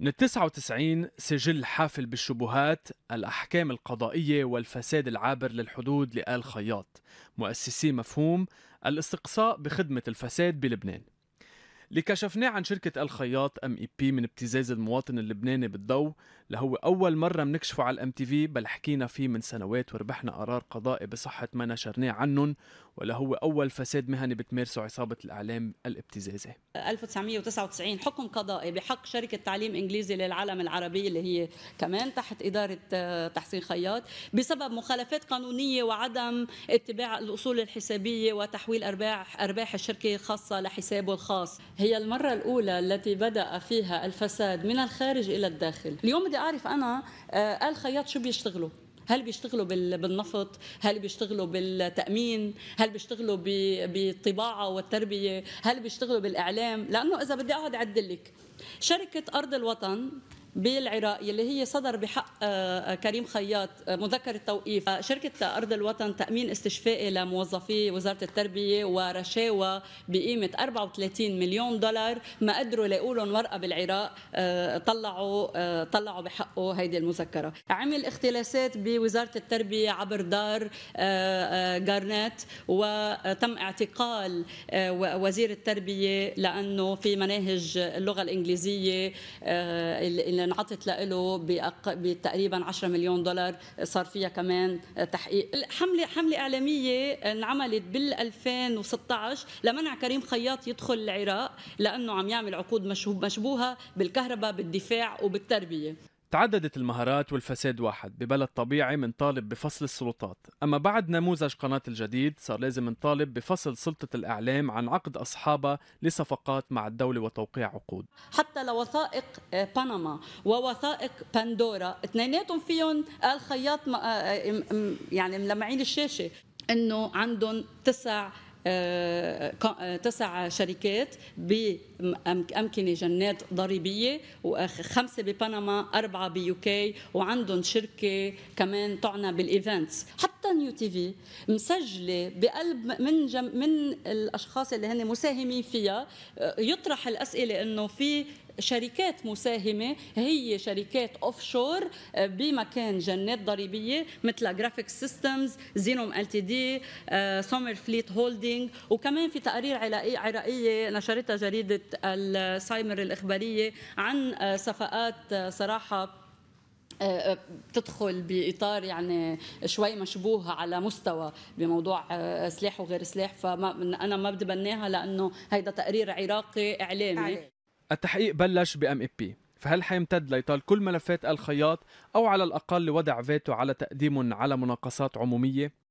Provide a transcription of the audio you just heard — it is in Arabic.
من 99 سجل حافل بالشبهات الأحكام القضائية والفساد العابر للحدود لآل خياط مؤسسي مفهوم الاستقصاء بخدمة الفساد بلبنان اللي كشفناه عن شركة الخياط ام اي بي من ابتزاز المواطن اللبناني بالضوء لهو أول مرة منكشفه على الام تي في بل حكينا فيه من سنوات وربحنا قرار قضائي بصحة ما نشرناه عنهم ولهو أول فساد مهني بتمارسه عصابة الإعلام الابتزازي 1999 حكم قضائي بحق شركة تعليم إنجليزي للعالم العربي اللي هي كمان تحت إدارة آه، تحسين خياط بسبب مخالفات قانونية وعدم اتباع الأصول الحسابية وتحويل أرباح أرباح الشركة الخاصة لحسابه الخاص هي المرة الأولى التي بدأ فيها الفساد من الخارج إلى الداخل اليوم بدي أعرف أنا آه، الخياط شو بيشتغلوا هل بيشتغلوا بالنفط هل بيشتغلوا بالتامين هل بيشتغلوا بالطباعه والتربيه هل بيشتغلوا بالاعلام لانه اذا بدي اقعد اعدلك شركه ارض الوطن بالعراق يلي هي صدر بحق آه، كريم خياط آه، مذكر التوقيف شركة أرض الوطن تأمين استشفائي لموظفي وزارة التربية ورشاوى بقيمة 34 مليون دولار ما قدروا يلاقوا لهم ورقة بالعراق آه، طلعوا طلعوا بحقه هيدي المذكرة عمل اختلاسات بوزارة التربية عبر دار جارنات وتم اعتقال وزير التربية لأنه في مناهج اللغة الإنجليزية انعطت له بتقريبا 10 مليون دولار صار فيها كمان تحقيق حمله حمله اعلاميه انعملت بال 2016 لمنع كريم خياط يدخل العراق لانه عم يعمل عقود مشبوهه بالكهرباء بالدفاع وبالتربيه تعددت المهارات والفساد واحد ببلد طبيعي منطالب بفصل السلطات أما بعد نموذج قناة الجديد صار لازم نطالب بفصل سلطة الإعلام عن عقد أصحابها لصفقات مع الدولة وتوقيع عقود حتى لوثائق آه، بنما ووثائق بندورا اثنيناتهم فيهم الخياط آه، آه، يعني ملمعين الشاشة انه عندهم تسع آه، آه، تسع شركات بأمكنة جنات ضريبية وخمسة ببنما أربعة بيوكي وعندهم شركة كمان تعنى بالإيفنتس حتى نيو تي في مسجلة بقلب من جم من الأشخاص اللي هن مساهمين فيها آه، يطرح الأسئلة إنه في شركات مساهمه هي شركات اوف آه، شور بمكان جنات ضريبيه مثل جرافيك سيستمز زينوم ال تي دي سومر فليت هولدينج وكمان في تقارير عراقيه نشرتها جريده السايمر الاخباريه عن آه، صفقات آه، صراحه بتدخل باطار يعني شوي مشبوه على مستوى بموضوع سلاح وغير سلاح فانا ما بدي بناها لانه هيدا تقرير عراقي اعلامي التحقيق بلش بام اي بي فهل حيمتد ليطال كل ملفات الخياط او على الاقل لوضع فيتو على تقديم على مناقصات عموميه